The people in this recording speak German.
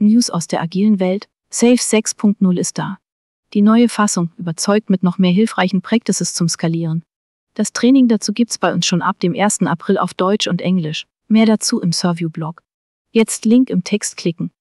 News aus der agilen Welt, Safe 6.0 ist da. Die neue Fassung überzeugt mit noch mehr hilfreichen Practices zum Skalieren. Das Training dazu gibt's bei uns schon ab dem 1. April auf Deutsch und Englisch. Mehr dazu im Surview-Blog. Jetzt Link im Text klicken.